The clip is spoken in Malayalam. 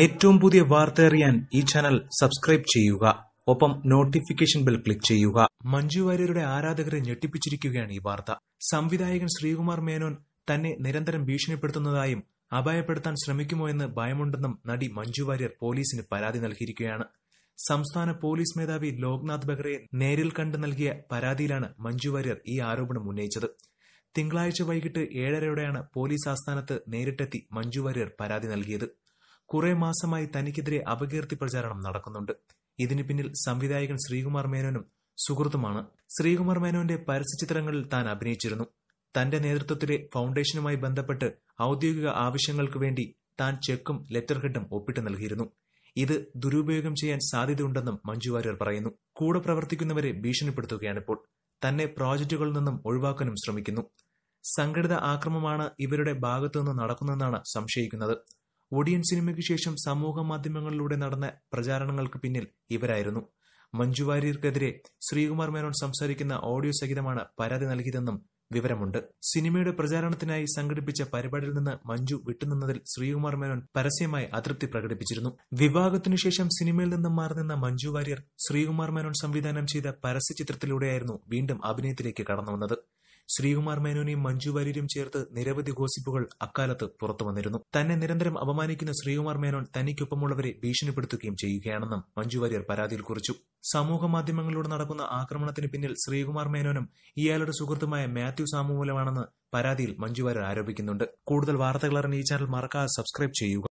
ഏറ്റവും പുതിയ വാർത്ത അറിയാൻ ഈ ചാനൽ സബ്സ്ക്രൈബ് ചെയ്യുക ഒപ്പം നോട്ടിഫിക്കേഷൻ ബെൽ ക്ലിക്ക് ചെയ്യുക മഞ്ജു വാര്യരുടെ ആരാധകരെ ഞെട്ടിപ്പിച്ചിരിക്കുകയാണ് ഈ വാർത്ത സംവിധായകൻ ശ്രീകുമാർ മേനോൻ തന്നെ നിരന്തരം ഭീഷണിപ്പെടുത്തുന്നതായും അപായപ്പെടുത്താൻ ശ്രമിക്കുമോ എന്ന് ഭയമുണ്ടെന്നും നടി മഞ്ജു വാര്യർ പോലീസിന് പരാതി നൽകിയിരിക്കുകയാണ് സംസ്ഥാന പോലീസ് മേധാവി ലോക്നാഥ് ബെഹ്റയെ നേരിൽ കണ്ട് നൽകിയ പരാതിയിലാണ് മഞ്ജു വാര്യർ ഈ ആരോപണം ഉന്നയിച്ചത് തിങ്കളാഴ്ച വൈകിട്ട് ഏഴരയോടെയാണ് പോലീസ് ആസ്ഥാനത്ത് നേരിട്ടെത്തി മഞ്ജു വാര്യർ പരാതി നൽകിയത് കുറെ മാസമായി തനിക്കെതിരെ അപകീർത്തി പ്രചാരണം നടക്കുന്നുണ്ട് ഇതിനു പിന്നിൽ സംവിധായകൻ ശ്രീകുമാർ മേനോനും സുഹൃത്തുമാണ് ശ്രീകുമാർ മേനോന്റെ പരസ്യചിത്രങ്ങളിൽ താൻ അഭിനയിച്ചിരുന്നു തന്റെ നേതൃത്വത്തിലെ ഫൗണ്ടേഷനുമായി ബന്ധപ്പെട്ട് ഔദ്യോഗിക ആവശ്യങ്ങൾക്ക് വേണ്ടി താൻ ചെക്കും ലെറ്റർ ഹെഡും ഒപ്പിട്ട് നൽകിയിരുന്നു ഇത് ദുരുപയോഗം ചെയ്യാൻ സാധ്യതയുണ്ടെന്നും മഞ്ജു വാര്യർ പറയുന്നു കൂടെ പ്രവർത്തിക്കുന്നവരെ ഭീഷണിപ്പെടുത്തുകയാണിപ്പോൾ തന്നെ പ്രോജക്റ്റുകളിൽ നിന്നും ഒഴിവാക്കാനും ശ്രമിക്കുന്നു സംഘടിത ആക്രമമാണ് ഇവരുടെ ഭാഗത്തുനിന്ന് നടക്കുന്നതെന്നാണ് സംശയിക്കുന്നത് ഒടിയൻ സിനിമയ്ക്ക് ശേഷം സമൂഹ മാധ്യമങ്ങളിലൂടെ നടന്ന പ്രചാരണങ്ങൾക്ക് പിന്നിൽ ഇവരായിരുന്നു മഞ്ജു വാര്യർക്കെതിരെ ശ്രീകുമാർ മേനോൻ സംസാരിക്കുന്ന ഓഡിയോ സഹിതമാണ് പരാതി നൽകിയതെന്നും വിവരമുണ്ട് സിനിമയുടെ പ്രചാരണത്തിനായി സംഘടിപ്പിച്ച പരിപാടിയിൽ നിന്ന് മഞ്ജു വിട്ടുനിന്നതിൽ ശ്രീകുമാർ മേനോൻ പരസ്യമായി അതൃപ്തി പ്രകടിപ്പിച്ചിരുന്നു വിവാഹത്തിനു ശേഷം സിനിമയിൽ നിന്നും മാറി നിന്ന മഞ്ജു വാര്യർ ശ്രീകുമാർ മേനോൻ സംവിധാനം ചെയ്ത പരസ്യ ചിത്രത്തിലൂടെയായിരുന്നു വീണ്ടും അഭിനയത്തിലേക്ക് കടന്നു വന്നത് ശ്രീകുമാർ മേനോനെയും മഞ്ജു വാര്യരും ചേർത്ത് നിരവധി ഗോസിപ്പുകൾ അക്കാലത്ത് പുറത്തു വന്നിരുന്നു തന്നെ നിരന്തരം അപമാനിക്കുന്ന ശ്രീകുമാർ മേനോൻ തനിക്കൊപ്പമുള്ളവരെ ഭീഷണിപ്പെടുത്തുകയും ചെയ്യുകയാണെന്നും മഞ്ജു വാര്യർ പരാതിയിൽ കുറിച്ചു സമൂഹ മാധ്യമങ്ങളിലൂടെ നടക്കുന്ന ആക്രമണത്തിന് പിന്നിൽ ശ്രീകുമാർ മേനോനും ഇയാളുടെ സുഹൃത്തുമായ മാത്യു സാമൂലമാണെന്ന് പരാതിയിൽ മഞ്ജു വാര്യർ ആരോപിക്കുന്നുണ്ട് കൂടുതൽ വാർത്തകൾ അറിഞ്ഞ ഈ ചാനൽ മറക്കാതെ സബ്സ്ക്രൈബ് ചെയ്യുക